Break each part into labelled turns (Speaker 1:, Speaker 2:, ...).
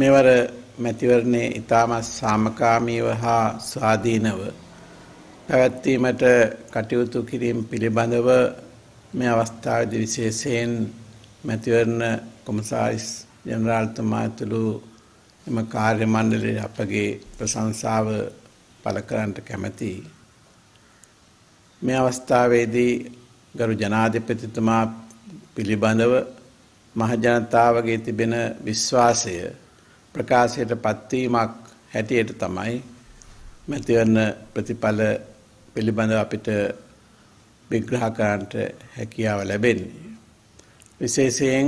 Speaker 1: මෙවර මැතිවරණේ ඉතාම සාමකාමීව හා ස්වාධීනව පැවැත්වීමට කටයුතු කිරීම පිළිබඳව මේ අවස්ථාවද විශේෂයෙන් මැතිවරණ කොමසාරිස් ජනරාල්තුමා ඇතුළු එම කාර්ය මණ්ඩලය අපගේ ප්‍රශංසාව පළ කරන්නට කැමැතියි. මේ අවස්ථාවේදී ගරු ජනාධිපතිතුමා පිළිබඳව මහජනතාවගේ තිබෙන විශ්වාසය ප්‍රකාශයට පත්වීමක් හැටියට තමයි මැතිවරණ ප්‍රතිඵල පිළිබඳව අපිට විග්‍රහ කරන්නට හැකියාව ලැබෙන්නේ. විශේෂයෙන්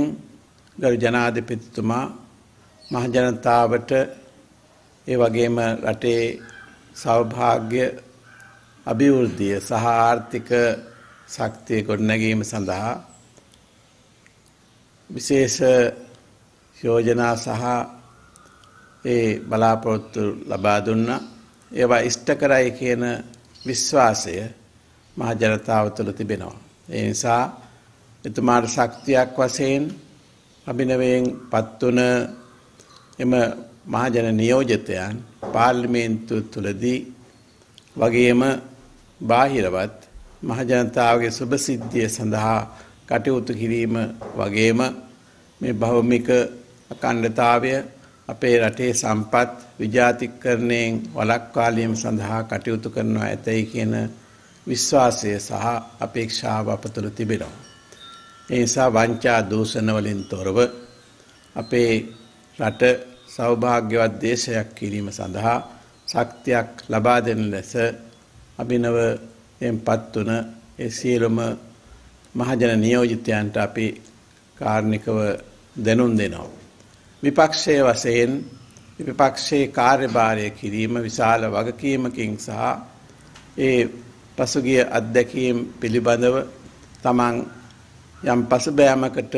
Speaker 1: ගරු ජනාධිපතිතුමා මහජනතාවට ඒ වගේම රටේ සෞභාග්‍ය අභිවෘද්ධිය සහ ආර්ථික ශක්තිය ගොඩනැගීම සඳහා විශේෂ යෝජනා සහ ඒ බලාපොරොත්තු ලබා දුන්නා ඒවා ඉෂ්ට කරයි කියන විශ්වාසය මහ ජනතාව තුළ තිබෙනවා. ඒ නිසා එතුමාට ශක්තියක් වශයෙන් අභිනවයෙන් පත්වන එම මහජන නියෝජතයන් පාර්ලිමේන්තුව තුළදී වගේම බාහිරවත් මහජනතාවගේ සුභසිද්ධිය සඳහා කටයුතු කිරීම වගේම මේ භෞමික අකණ්ඩතාවය අපේ රටේ සම්පත් විජාතිකරණයෙන් වළක්වාලීම සඳහා කටයුතු කරනවා ඇතැයි කියන විශ්වාසය සහ අපේක්ෂාව අප තුළ තිබෙනවා. ඒ නිසා වංචා දූෂණවලින් තොරව අපේ රට සෞභාග්‍යවත් දේශයක් කිරීම සඳහා ශක්තියක් ලබා දෙන ලෙස අභිනව එන් පත් වන ඒ සියලුම මහජන නියෝජිතයන්ට අපි කාර්ණිකව දැනුම් දෙනවා. විපක්ෂයේ වශයෙන් විපක්ෂයේ කාර්යභාරය කිරීම විශාල වගකීමකින් සහ ඒ පසුගිය අත්දැකීම් පිළිබඳව තමන් යම් පසුබෑමකට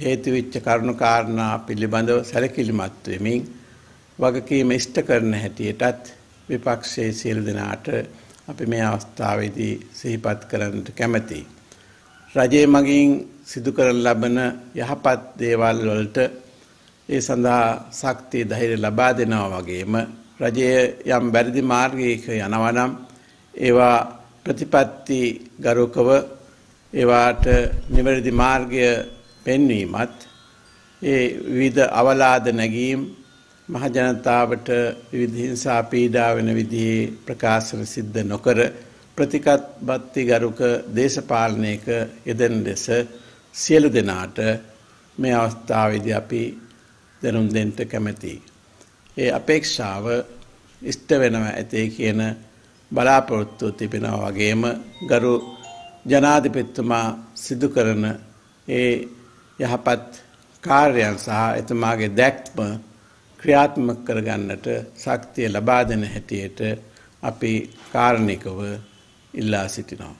Speaker 1: හේතුවිච්ච කරුණු කාරණා පිළිබඳව සැලකිලිමත් වෙමින් වගකීම ඉෂ්ට කරන හැටියටත් විපක්ෂයේ සියලු දෙනාට අපි මේ අවස්ථාවේදී සිහිපත් කරන්නට කැමැතියි. රජයේ මගින් සිදු කරන ලබන යහපත් දේවල් වලට ඒ සඳහා ශක්තිය ධෛර්ය ලබා දෙනවා වගේම රජය යම් වැරදි මාර්ගයක යනවා නම් ඒවා ප්‍රතිපත්ති ගරුකව ඒවාට නිවැරදි මාර්ගය පෙන්වීමත් ඒ විවිධ අවලාද නැගීම් මහජනතාවට විවිධ හිංසා පීඩා වෙන විදිහේ ප්‍රකාශන සිද්ධ නොකර ප්‍රතිකත්බත්ති ගරුක දේශපාලනයක යෙදෙන ලෙස සියලු දෙනාට මේ අවස්ථාවේදී අපි දැනුම් දෙන්න කැමැතියි. ඒ අපේක්ෂාව ඉෂ්ට වෙනවා ඇතේ කියන බලාපොරොත්තු තිබෙනවා වගේම ගරු ජනාධිපතිතුමා සිදු කරන ඒ යහපත් කාර්යයන් සහ එතුමාගේ දැක්ම ක්‍රියාත්මක කරගන්නට ශක්තිය ලබා දෙන හැටියට අපි කාරණිකව ඉල්ලා සිටිනවා.